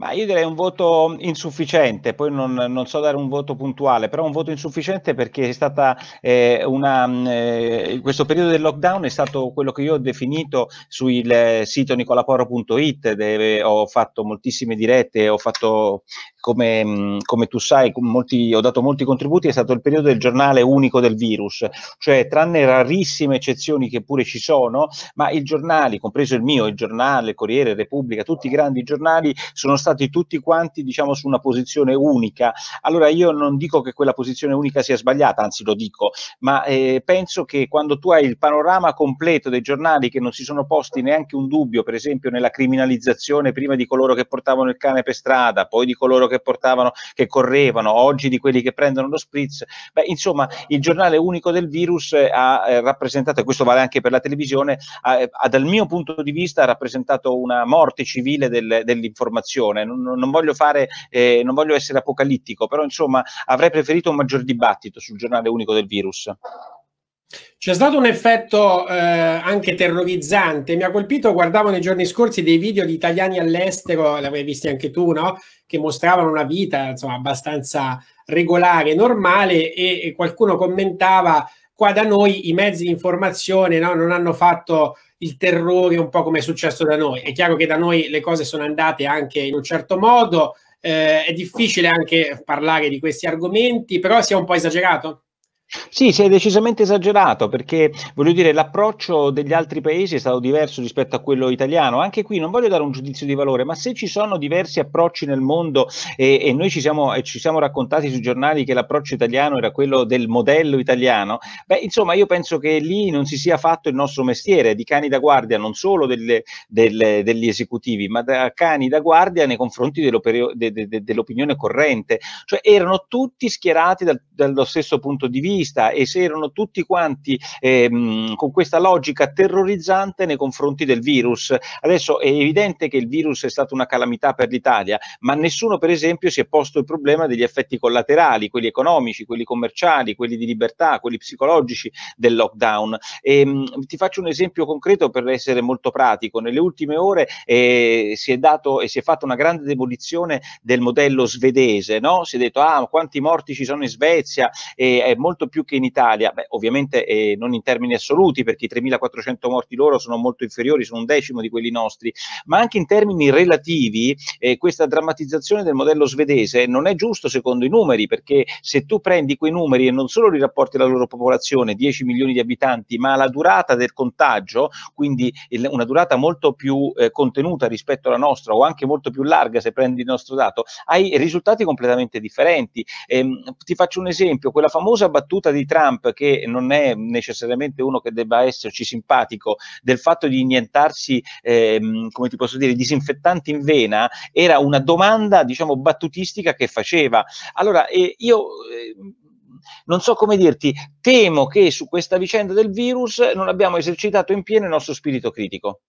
Ma io direi un voto insufficiente, poi non, non, so dare un voto puntuale, però un voto insufficiente perché è stata eh, una, eh, questo periodo del lockdown è stato quello che io ho definito sul sito nicolaporo.it dove ho fatto moltissime dirette, ho fatto come, mm, come tu sai, molti, ho dato molti contributi, è stato il periodo del giornale unico del virus, cioè tranne rarissime eccezioni che pure ci sono, ma i giornali, compreso il mio, il giornale, Corriere, Repubblica, tutti i grandi giornali sono stati tutti quanti diciamo su una posizione unica. Allora io non dico che quella posizione unica sia sbagliata, anzi lo dico, ma eh, penso che quando tu hai il panorama completo dei giornali che non si sono posti neanche un dubbio, per esempio nella criminalizzazione prima di coloro che portavano il cane per strada, poi di coloro che che portavano, che correvano, oggi di quelli che prendono lo spritz. Beh, insomma, il giornale unico del virus eh, ha eh, rappresentato, e questo vale anche per la televisione, ha, ha, eh, dal mio punto di vista ha rappresentato una morte civile del, dell'informazione. Non, non, voglio fare, eh, non voglio essere apocalittico, però insomma avrei preferito un maggior dibattito sul giornale unico del virus. C'è stato un effetto eh, anche terrorizzante, mi ha colpito, guardavo nei giorni scorsi dei video di italiani all'estero, l'avrei visti anche tu, no? che mostravano una vita insomma, abbastanza regolare, normale e, e qualcuno commentava qua da noi i mezzi di informazione no? non hanno fatto il terrore un po' come è successo da noi. È chiaro che da noi le cose sono andate anche in un certo modo, eh, è difficile anche parlare di questi argomenti, però si è un po' esagerato. Sì, si è decisamente esagerato perché voglio dire l'approccio degli altri paesi è stato diverso rispetto a quello italiano. Anche qui non voglio dare un giudizio di valore, ma se ci sono diversi approcci nel mondo e, e noi ci siamo, e ci siamo, raccontati sui giornali che l'approccio italiano era quello del modello italiano, beh insomma io penso che lì non si sia fatto il nostro mestiere di cani da guardia non solo delle, delle, degli esecutivi, ma da cani da guardia nei confronti dell'opinione corrente. Cioè erano tutti schierati dal, dallo stesso punto di vista terrorista e se erano tutti quanti ehm, con questa logica terrorizzante nei confronti del virus. Adesso è evidente che il virus è stato una calamità per l'Italia, ma nessuno per esempio si è posto il problema degli effetti collaterali, quelli economici, quelli commerciali, quelli di libertà, quelli psicologici del lockdown. E, ehm, mh, ti faccio un esempio concreto per essere molto pratico. Nelle ultime ore eh, si, è dato, e si è fatta una grande demolizione del modello svedese, no? si è detto ah, quanti morti ci sono in Svezia, e, è molto più che in Italia, Beh, ovviamente eh, non in termini assoluti perché i 3.400 morti loro sono molto inferiori, sono un decimo di quelli nostri, ma anche in termini relativi eh, questa drammatizzazione del modello svedese non è giusto secondo i numeri perché se tu prendi quei numeri e non solo li rapporti alla loro popolazione, 10 milioni di abitanti, ma alla durata del contagio, quindi il, una durata molto più eh, contenuta rispetto alla nostra o anche molto più larga se prendi il nostro dato, hai risultati completamente differenti. Ehm, ti faccio un esempio, quella famosa battuta battuta di Trump, che non è necessariamente uno che debba esserci simpatico, del fatto di iniettarsi, ehm, come ti posso dire, disinfettanti in vena, era una domanda, diciamo, battutistica che faceva. Allora, eh, io... Eh, non so come dirti, temo che su questa vicenda del virus non abbiamo esercitato in pieno il nostro spirito critico.